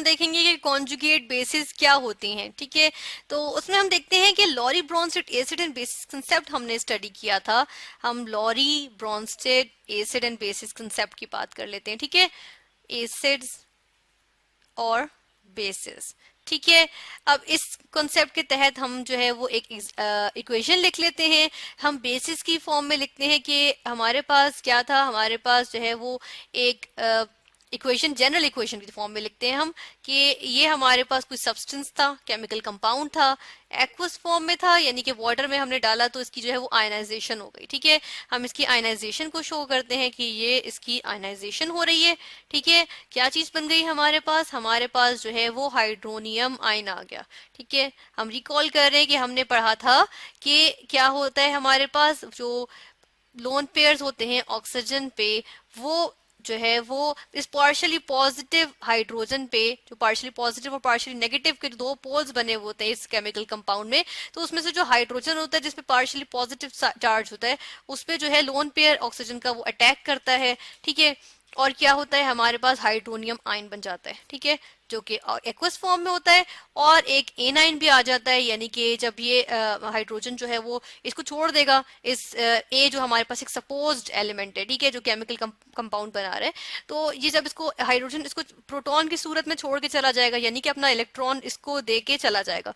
हम देखेंगे कि कॉन्जुगेट बेसिस क्या होती हैं ठीक है ठीके? तो उसमें हम देखते हैं कि Lowry Bronsted acid and bases concept हमने स्टडी किया था हम Lowry Bronsted acid and bases concept की बात कर लेते हैं ठीक है एसिड्स और बेसिस ठीक है अब इस कॉन्सेप्ट के तहत हम जो है वो एक इक्वेशन लिख लेते हैं हम बेसिस की फॉर्म में लिखते हैं कि हमारे पास क्या था हमारे पास जो है वो एक आ, इक्वेशन जनरल इक्वेशन के फॉर्म में लिखते हैं हम कि ये हमारे पास कुछ सब्सटेंस था केमिकल कंपाउंड था एक्वस फॉर्म में था यानी कि वाटर में हमने डाला तो इसकी जो है वो आयनाइजेशन हो गई ठीक है हम इसकी आयनाइजेशन को शो करते हैं कि ये इसकी आयनाइजेशन हो रही है ठीक है क्या चीज बन गई हमारे पास हमारे पास जो है वो हाइड्रोनियम आयन आ गया ठीक है हम रिकॉल कर रहे हैं कि हमने पढ़ा था कि क्या होता है हमारे पास जो लोन पेयर्स होते हैं ऑक्सीजन पे वो जो है वो इस पार्शली पॉजिटिव हाइड्रोजन पे जो पार्शली पॉजिटिव और पार्शली नेगेटिव के दो पोल्स बने हुए होते हैं इस केमिकल कंपाउंड में तो उसमें से जो हाइड्रोजन होता है जिसपे पार्शली पॉजिटिव चार्ज होता है उस पर जो है लोन पेयर ऑक्सीजन का वो अटैक करता है ठीक है और क्या होता है हमारे पास हाइड्रोनियम आयन बन जाता है ठीक है जो कि एक्वस फॉर्म में होता है और एक ए नाइन भी आ जाता है यानी कि जब ये हाइड्रोजन जो है वो इसको छोड़ देगा इस ए जो हमारे पास एक सपोज एलिमेंट है ठीक है जो केमिकल कंपाउंड बना रहे हैं तो ये जब इसको हाइड्रोजन इसको प्रोटॉन की सूरत में छोड़ के चला जाएगा यानी कि अपना इलेक्ट्रॉन इसको दे के चला जाएगा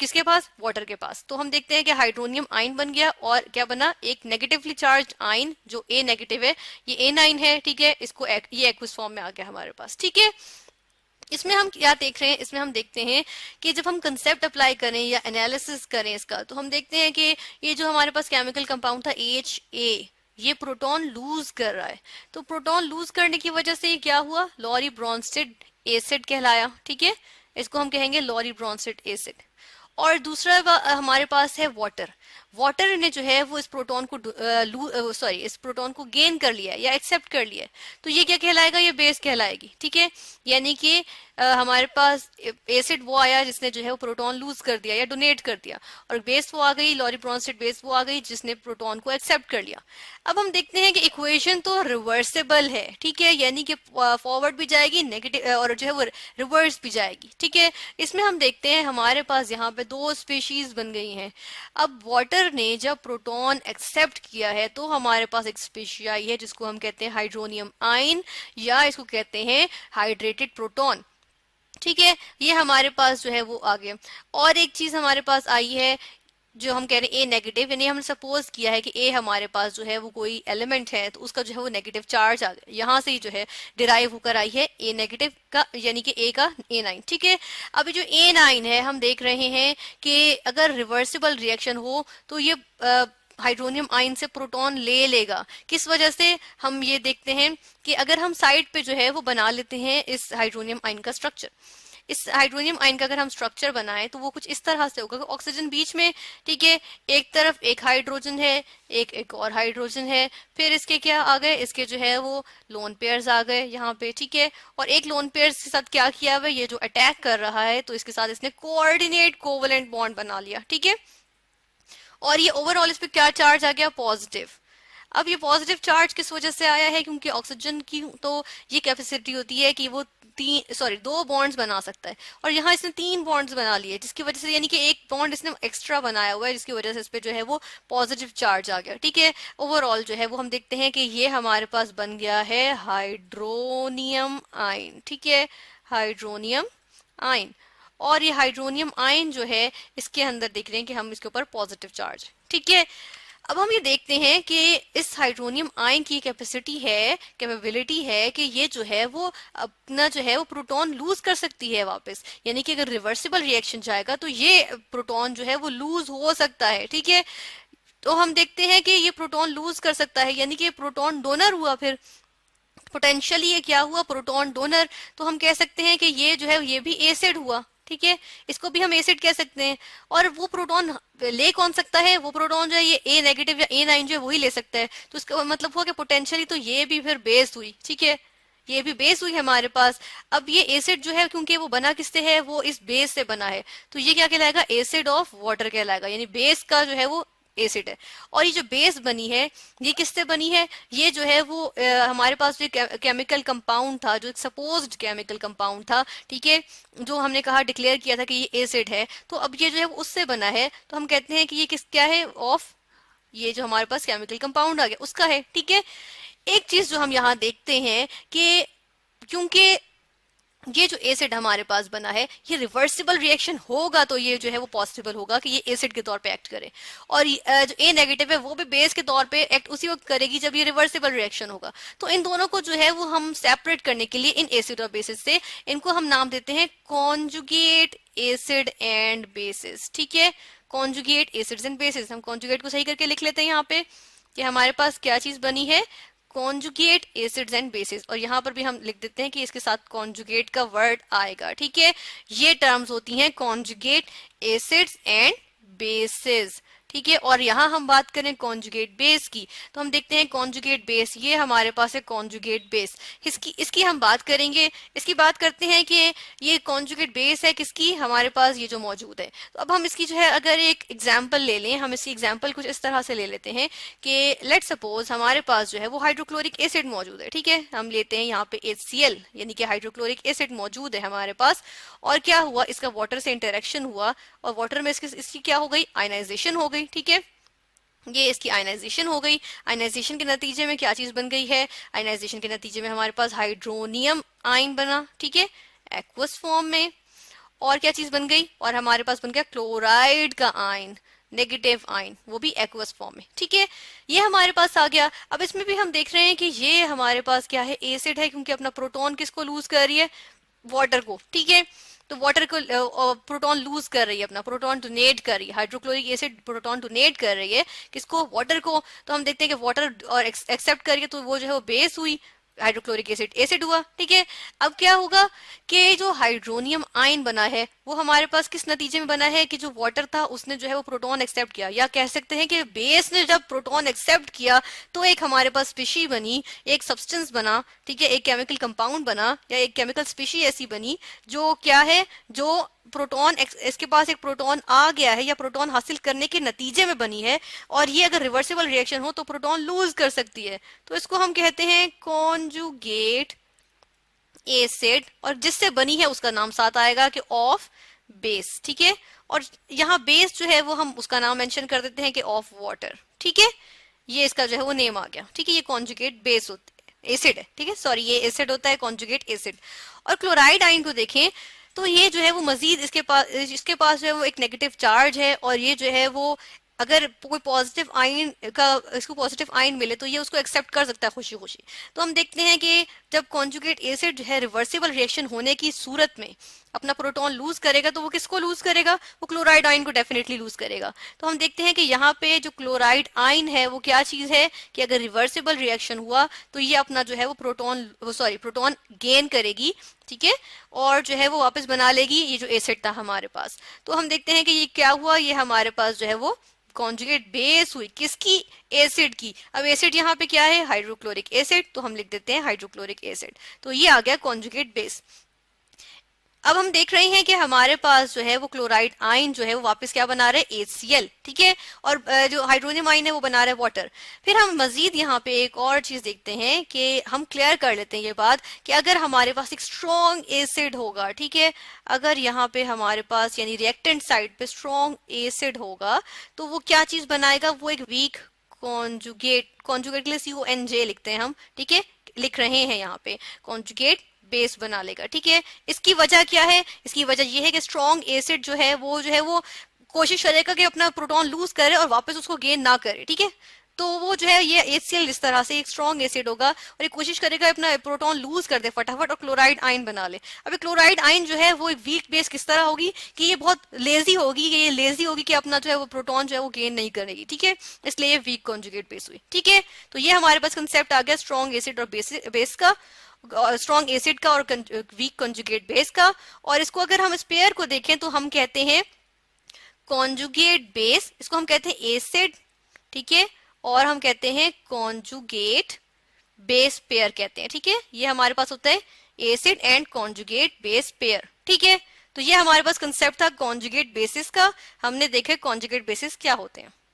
किसके पास वाटर के पास तो हम देखते हैं कि हाइड्रोनियम आइन बन गया और क्या बना एक नेगेटिवली चार्ज आइन जो ए नेगेटिव है ये ए नाइन है ठीक है इसको ये एक्विस फॉर्म में आ गया हमारे पास ठीक है इसमें हम क्या देख रहे हैं इसमें हम देखते हैं कि जब हम कंसेप्ट अप्लाई करें या एनालिसिस करें इसका तो हम देखते हैं कि ये जो हमारे पास केमिकल कंपाउंड था एच ए ये प्रोटॉन लूज कर रहा है तो प्रोटॉन लूज करने की वजह से ये क्या हुआ लॉरी ब्रॉन्सिड एसिड कहलाया ठीक है इसको हम कहेंगे लॉरी ब्रॉन्सिड एसिड और दूसरा हमारे पास है वाटर वाटर ने जो है वो इस प्रोटोन को सॉरी इस प्रोटोन को गेन कर लिया या एक्सेप्ट कर लिया तो ये क्या कहलाएगा ये बेस कहलाएगी ठीक है यानी कि हमारे पास एसिड वो आया जिसने जो है वो प्रोटॉन लूज कर दिया या डोनेट कर दिया और बेस वो आ गई लॉरीप्रॉन्सिड बेस वो आ गई जिसने प्रोटॉन को एक्सेप्ट कर लिया अब हम देखते हैं कि इक्वेशन तो रिवर्सेबल है ठीक है यानी कि फॉरवर्ड भी जाएगी नेगेटिव और जो है वो रिवर्स भी जाएगी ठीक है इसमें हम देखते हैं हमारे पास यहाँ पे दो स्पीशीज बन गई हैं अब वाटर ने जब प्रोटोन एक्सेप्ट किया है तो हमारे पास एक स्पीशी आई है जिसको हम कहते हैं हाइड्रोनियम आइन या इसको कहते हैं हाइड्रेटेड प्रोटोन ठीक है ये हमारे पास जो है वो आ गया और एक चीज हमारे पास आई है जो हम कह रहे हैं ए नेगेटिव यानी हमने सपोज किया है कि ए हमारे पास जो है वो कोई एलिमेंट है तो उसका जो है वो नेगेटिव चार्ज आ गया यहाँ से ही जो है डिराइव होकर आई है ए नेगेटिव का यानी कि ए का ए नाइन ठीक है अभी जो ए नाइन है हम देख रहे हैं कि अगर रिवर्सिबल रिएक्शन हो तो ये आ, हाइड्रोनियम आयन से प्रोटॉन ले लेगा किस वजह से हम ये देखते हैं कि अगर हम साइड पे जो है वो बना लेते हैं इस हाइड्रोनियम आयन का स्ट्रक्चर इस हाइड्रोनियम आयन का अगर हम स्ट्रक्चर बनाएं तो वो कुछ इस तरह से होगा ऑक्सीजन बीच में ठीक है एक तरफ एक हाइड्रोजन है एक एक और हाइड्रोजन है फिर इसके क्या आ गए इसके जो है वो लोन पेयर्स आ गए यहाँ पे ठीक है और एक लोन पेयर्स के साथ क्या किया हुआ ये जो अटैक कर रहा है तो इसके साथ इसने कोऑर्डिनेट कोवलेंट बॉन्ड बना लिया ठीक है और ये ओवरऑल इस पर क्या चार्ज आ गया पॉजिटिव अब ये पॉजिटिव चार्ज किस वजह से आया है क्योंकि ऑक्सीजन की तो ये कैपेसिटी होती है कि वो तीन सॉरी दो बॉन्ड्स बना सकता है और यहाँ इसने तीन बॉन्ड्स बना लिए जिसकी वजह से यानी कि एक बॉन्ड इसने एक्स्ट्रा बनाया हुआ है जिसकी वजह से इस पर जो है वो पॉजिटिव चार्ज आ गया ठीक है ओवरऑल जो है वो हम देखते हैं कि ये हमारे पास बन गया है हाइड्रोनियम आइन ठीक है हाइड्रोनियम आइन और ये हाइड्रोनियम आयन जो है इसके अंदर देख रहे हैं कि हम इसके ऊपर पॉजिटिव चार्ज ठीक है अब हम ये देखते हैं कि इस हाइड्रोनियम आयन की कैपेसिटी है कैपेबिलिटी है कि ये जो है वो अपना जो है वो प्रोटॉन लूज कर सकती है वापस यानी कि अगर रिवर्सिबल रिएक्शन जाएगा तो ये प्रोटॉन जो है वो लूज हो सकता है ठीक है तो हम देखते हैं कि ये प्रोटॉन लूज कर सकता है यानी कि प्रोटोन डोनर हुआ फिर पोटेंशियली ये क्या हुआ प्रोटोन डोनर तो हम कह सकते हैं कि ये जो है ये भी एसिड हुआ ठीक है इसको भी हम एसिड कह सकते हैं और वो प्रोटॉन ले कौन सकता है वो प्रोटॉन जो है ये ए नेगेटिव या ए नाइन जो है वही ले सकता है तो उसका मतलब हुआ कि पोटेंशियली तो ये भी फिर बेस हुई ठीक है ये भी बेस हुई है हमारे पास अब ये एसिड जो है क्योंकि वो बना किससे है वो इस बेस से बना है तो ये क्या कहलाएगा एसिड ऑफ वाटर कहलाएगा यानी बेस का जो है वो एसिड है और ये जो बेस बनी है ये किससे बनी है ये जो है वो आ, हमारे पास जो केमिकल कंपाउंड था जो एक सपोज केमिकल कंपाउंड था ठीक है जो हमने कहा डिक्लेयर किया था कि ये एसिड है तो अब ये जो है उससे बना है तो हम कहते हैं कि ये किस क्या है ऑफ ये जो हमारे पास केमिकल कंपाउंड आ गया उसका है ठीक है एक चीज जो हम यहाँ देखते हैं कि क्योंकि ये जो एसिड हमारे पास बना है ये रिवर्सिबल रिएक्शन होगा तो ये जो है वो पॉसिबल होगा कि ये एसिड के तौर पे एक्ट करे और जो ए नेगेटिव है वो भी बेस के तौर पे एक्ट उसी वक्त करेगी जब ये रिवर्सिबल रिएक्शन होगा तो इन दोनों को जो है वो हम सेपरेट करने के लिए इन एसिड और बेसिस से इनको हम नाम देते हैं कॉन्जुगेट एसिड एंड बेसिस ठीक है कॉन्जुगेट एसिड एंड बेसिस हम कॉन्जुगेट को सही करके लिख लेते हैं यहाँ पे कि हमारे पास क्या चीज बनी है कॉन्जुगेट एसिड्स एंड बेसिस और यहां पर भी हम लिख देते हैं कि इसके साथ कॉन्जुगेट का वर्ड आएगा ठीक है ये टर्म्स होती हैं कॉन्जुगेट एसिड्स एंड बेसिस ठीक है और यहाँ हम बात करें कॉन्जुगेट बेस की तो हम देखते हैं कॉन्जुगेट बेस ये हमारे पास है कॉन्जुगेट बेस इसकी इसकी हम बात करेंगे इसकी बात करते हैं कि ये कॉन्जुगेट बेस है किसकी हमारे पास ये जो मौजूद है तो अब हम इसकी जो है अगर एक एग्जाम्पल ले लें हम इसकी एग्जाम्पल कुछ इस तरह से ले लेते हैं कि लेट सपोज हमारे पास जो है वो हाइड्रोक्लोरिक एसिड मौजूद है ठीक है हम लेते हैं यहाँ पे एच यानी कि हाइड्रोक्लोरिक एसिड मौजूद है हमारे पास और क्या हुआ इसका वाटर से इंटरेक्शन हुआ और वाटर में इसकी क्या हो गई आयनाइजेशन हो गई गई ठीक है ये इसकी आयनाइजेशन हो गई आयनाइजेशन के नतीजे में क्या चीज बन गई है आयनाइजेशन के नतीजे में हमारे पास हाइड्रोनियम आयन बना ठीक है एक्वस फॉर्म में और क्या चीज बन गई और हमारे पास बन गया क्लोराइड का आयन नेगेटिव आयन वो भी एक्वस फॉर्म में ठीक है ये हमारे पास आ गया अब इसमें भी हम देख रहे हैं कि ये हमारे पास क्या है एसिड है क्योंकि अपना प्रोटोन किसको लूज कर रही है वॉटर को ठीक है तो वाटर को प्रोटॉन लूज कर रही है अपना प्रोटॉन डोनेट कर रही है हाइड्रोक्लोरिक एसिड प्रोटॉन डोनेट कर रही है किसको वाटर को तो हम देखते हैं कि वाटर और एक्सेप्ट करिए तो वो जो है वो बेस हुई हाइड्रोक्लोरिक एसिड एसिड हुआ ठीक है अब क्या होगा कि जो हाइड्रोनियम आयन बना है वो हमारे पास किस नतीजे में बना है कि जो वाटर था उसने जो है वो प्रोटॉन एक्सेप्ट किया या कह सकते हैं कि बेस ने जब प्रोटॉन एक्सेप्ट किया तो एक हमारे पास स्पीशी बनी एक सब्सटेंस बना ठीक है एक केमिकल कंपाउंड बना या एक केमिकल स्पीशी ऐसी बनी जो क्या है जो प्रोटॉन इसके पास एक प्रोटॉन आ गया है या प्रोटॉन हासिल करने के नतीजे में बनी है और ये अगर रिवर्सिबल रिएक्शन हो तो प्रोटॉन लूज कर सकती है तो इसको हम कहते हैं कॉन्जुगेट एसिड और जिससे बनी है उसका नाम साथ आएगा कि ऑफ बेस ठीक है और यहाँ बेस जो है वो हम उसका नाम मेंशन कर देते हैं कि ऑफ वाटर ठीक है ये इसका जो है वो नेम आ गया ठीक है ये कॉन्जुगेट बेस होती है एसिड है ठीक है सॉरी ये एसिड होता है कॉन्जुगेट एसिड और क्लोराइड आइन को देखें तो ये जो है वो मजीद इसके पास इसके पास जो है वो एक नेगेटिव चार्ज है और ये जो है वो अगर कोई पॉजिटिव आइन का इसको पॉजिटिव आइन मिले तो ये उसको एक्सेप्ट कर सकता है खुशी खुशी तो हम देखते हैं कि जब कॉन्जुगेट एसिड जो है रिवर्सिबल रिएक्शन होने की सूरत में अपना प्रोटोन लूज करेगा तो वो किसको लूज करेगा वो क्लोराइड आइन को डेफिनेटली लूज करेगा तो हम देखते हैं कि यहाँ पे जो क्लोराइड आइन है वो क्या चीज है कि अगर रिवर्सिबल रिएक्शन हुआ तो ये अपना जो है वो प्रोटोन सॉरी प्रोटोन गेन करेगी ठीक है और जो है वो वापस बना लेगी ये जो एसिड था हमारे पास तो हम देखते हैं कि ये क्या हुआ ये हमारे पास जो है वो कॉन्जुगेट बेस हुई किसकी एसिड की अब एसिड यहाँ पे क्या है हाइड्रोक्लोरिक एसिड तो हम लिख देते हैं हाइड्रोक्लोरिक एसिड तो ये आ गया कॉन्जुगेट बेस अब हम देख रहे हैं कि हमारे पास जो है वो क्लोराइड आइन जो है वो वापस क्या बना रहे एच ठीक है और जो हाइड्रोजियम आइन है वो बना रहे वाटर फिर हम मजीद यहाँ पे एक और चीज देखते हैं कि हम क्लियर कर लेते हैं ये बात कि अगर हमारे पास एक स्ट्रॉन्ग एसिड होगा ठीक है अगर यहाँ पे हमारे पास यानी रिएक्टेंट साइड पे स्ट्रॉन्ग एसिड होगा तो वो क्या चीज बनाएगा वो एक वीक कॉन्जुगेट कॉन्जुगेट के लिए सी ओ एन जे लिखते हैं हम ठीक है लिख रहे हैं यहाँ पे कॉन्जुगेट बेस बना लेगा ठीक है इसकी वजह क्या है इसकी वजह यह है कि स्ट्रॉन्ग एसिड जो है वो जो है वो कोशिश करेगा कि अपना प्रोटॉन लूज करे और वापस उसको गेन ना करे ठीक है तो वो जो है ये एचसीएल इस तरह से एक स्ट्रॉन्ग एसिड होगा और ये कोशिश करेगा अपना प्रोटॉन लूज कर दे फटाफट और क्लोराइड आयन बना ले अब ये क्लोराइड आयन जो है वो वीक बेस किस तरह होगी कि ये बहुत लेजी होगी कि ये लेजी होगी कि अपना जो है वो प्रोटॉन जो है वो गेन नहीं करेगी ठीक है इसलिए ये वीक कॉन्जुगेट बेस हुई ठीक है तो ये हमारे पास कंसेप्ट आ गया स्ट्रॉन्ग एसिड और बेस, बेस का स्ट्रॉन्ग एसिड का और वीक कंजुगेट बेस का और इसको अगर हम स्पेयर को देखें तो हम कहते हैं कॉन्जुगेट बेस इसको हम कहते हैं एसिड ठीक है और हम कहते हैं कॉन्जुगेट बेस पेयर कहते हैं ठीक है ये हमारे पास होता है acid and conjugate base pair ठीक है तो ये हमारे पास कंसेप्ट था कॉन्जुगेट बेसिस का हमने देखा कॉन्जुगेट बेसिस क्या होते हैं